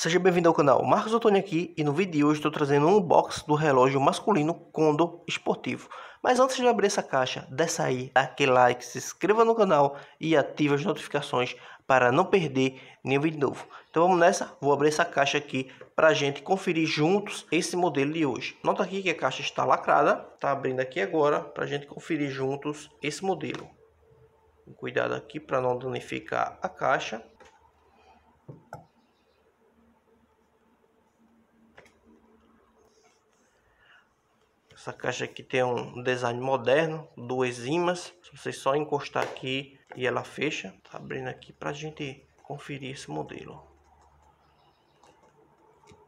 Seja bem-vindo ao canal Marcos Ottoni aqui e no vídeo de hoje estou trazendo um unboxing do relógio masculino Condor esportivo. Mas antes de abrir essa caixa, desça aí aquele like, se inscreva no canal e ative as notificações para não perder nenhum vídeo novo. Então vamos nessa, vou abrir essa caixa aqui para a gente conferir juntos esse modelo de hoje. Nota aqui que a caixa está lacrada, está abrindo aqui agora para a gente conferir juntos esse modelo. Cuidado aqui para não danificar a caixa. Essa caixa aqui tem um design moderno, duas imãs. Você só encostar aqui e ela fecha. Tá abrindo aqui para gente conferir esse modelo.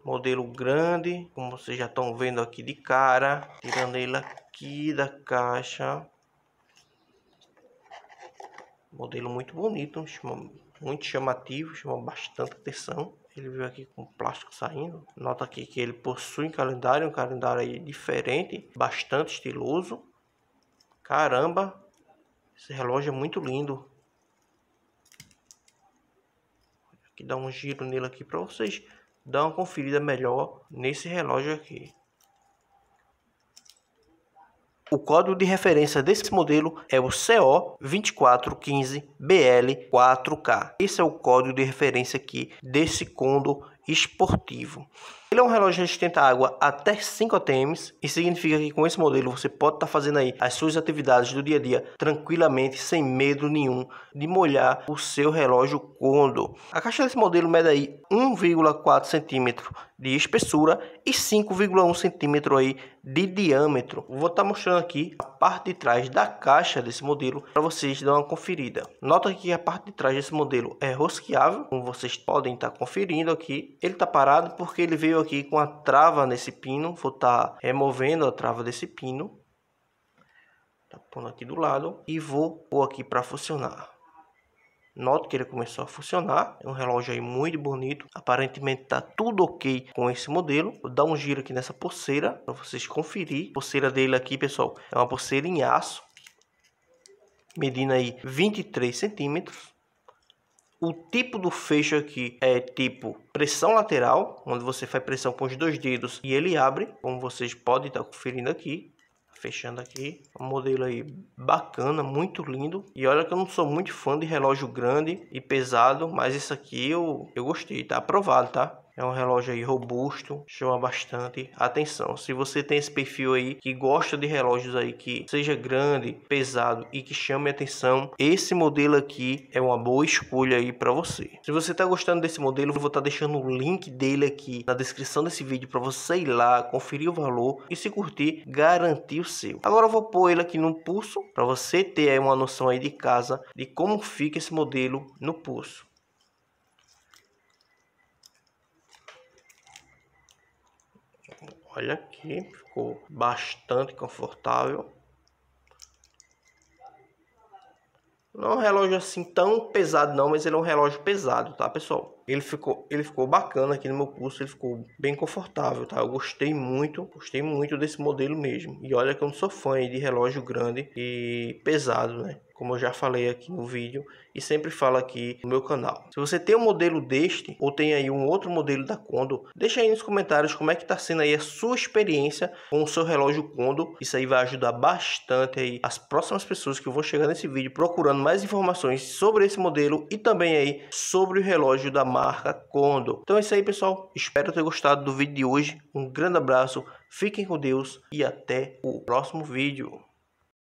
Modelo grande, como vocês já estão vendo aqui de cara. Tirando ele aqui da caixa. Modelo muito bonito, muito chamativo, chama bastante atenção. Ele veio aqui com plástico saindo. Nota aqui que ele possui um calendário, um calendário aí diferente, bastante estiloso. Caramba, esse relógio é muito lindo. Aqui dá um giro nele aqui para vocês dar uma conferida melhor nesse relógio aqui. O código de referência desse modelo é o CO2415BL4K. Esse é o código de referência aqui desse condo esportivo. Ele é um relógio resistente à água até 5 ATMs e significa que com esse modelo você pode estar tá fazendo aí as suas atividades do dia a dia tranquilamente, sem medo nenhum de molhar o seu relógio Condor. A caixa desse modelo mede aí 1,4 centímetro de espessura e 5,1 centímetro aí de diâmetro. Vou estar tá mostrando aqui a parte de trás da caixa desse modelo para vocês dar uma conferida. Nota que a parte de trás desse modelo é rosqueável, como vocês podem estar tá conferindo aqui. Ele está parado porque ele veio aqui com a trava nesse pino, vou estar tá removendo a trava desse pino. Tá pondo aqui do lado e vou pôr aqui para funcionar. Noto que ele começou a funcionar, é um relógio aí muito bonito, aparentemente tá tudo ok com esse modelo. Vou dar um giro aqui nessa pulseira para vocês conferir. A pulseira dele aqui, pessoal, é uma pulseira em aço, medindo aí 23 centímetros. O tipo do fecho aqui é tipo pressão lateral, onde você faz pressão com os dois dedos e ele abre, como vocês podem estar conferindo aqui. Fechando aqui, um modelo aí bacana, muito lindo. E olha que eu não sou muito fã de relógio grande e pesado, mas esse aqui eu, eu gostei, tá aprovado, tá? É um relógio aí robusto, chama bastante atenção. Se você tem esse perfil aí que gosta de relógios aí que seja grande, pesado e que chame atenção, esse modelo aqui é uma boa escolha aí para você. Se você está gostando desse modelo, vou estar tá deixando o link dele aqui na descrição desse vídeo para você ir lá, conferir o valor e se curtir, garantir o seu. Agora eu vou pôr ele aqui no pulso para você ter aí uma noção aí de casa de como fica esse modelo no pulso. Olha aqui, ficou bastante confortável. Não é um relógio assim tão pesado não, mas ele é um relógio pesado, tá pessoal? ele ficou, ele ficou bacana aqui no meu pulso, ele ficou bem confortável, tá? Eu gostei muito, gostei muito desse modelo mesmo. E olha que eu não sou fã de relógio grande e pesado, né? como eu já falei aqui no vídeo e sempre falo aqui no meu canal. Se você tem um modelo deste ou tem aí um outro modelo da Condo deixa aí nos comentários como é que está sendo aí a sua experiência com o seu relógio Condo Isso aí vai ajudar bastante aí as próximas pessoas que vão chegar nesse vídeo procurando mais informações sobre esse modelo e também aí sobre o relógio da marca marca Condor. Então é isso aí, pessoal. Espero ter gostado do vídeo de hoje. Um grande abraço, fiquem com Deus e até o próximo vídeo.